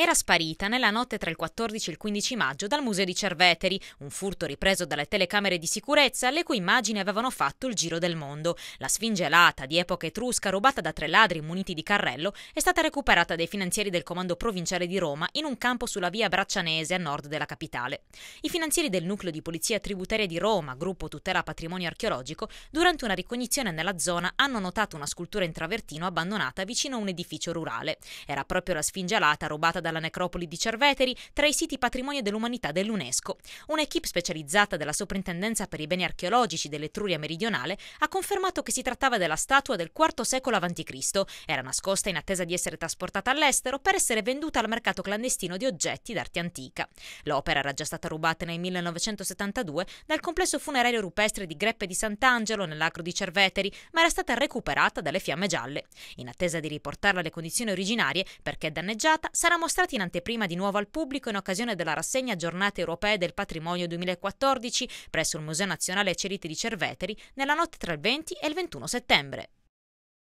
era sparita nella notte tra il 14 e il 15 maggio dal museo di Cerveteri, un furto ripreso dalle telecamere di sicurezza le cui immagini avevano fatto il giro del mondo. La sfinge alata di epoca etrusca rubata da tre ladri muniti di carrello è stata recuperata dai finanzieri del comando provinciale di Roma in un campo sulla via Braccianese a nord della capitale. I finanzieri del nucleo di polizia tributaria di Roma, gruppo tutela patrimonio archeologico, durante una ricognizione nella zona hanno notato una scultura in travertino abbandonata vicino a un edificio rurale. Era proprio la sfinge alata rubata da dalla necropoli di Cerveteri tra i siti patrimonio dell'umanità dell'UNESCO. Un'equipe specializzata della Soprintendenza per i beni archeologici dell'Etruria meridionale ha confermato che si trattava della statua del IV secolo a.C. Era nascosta in attesa di essere trasportata all'estero per essere venduta al mercato clandestino di oggetti d'arte antica. L'opera era già stata rubata nel 1972 dal complesso funerario rupestre di Greppe di Sant'Angelo nell'acro di Cerveteri, ma era stata recuperata dalle fiamme gialle. In attesa di riportarla alle condizioni originarie, perché danneggiata, sarà mostrata mostrati in anteprima di nuovo al pubblico in occasione della rassegna Giornate Europee del Patrimonio 2014 presso il Museo Nazionale Ceriti di Cerveteri nella notte tra il 20 e il 21 settembre.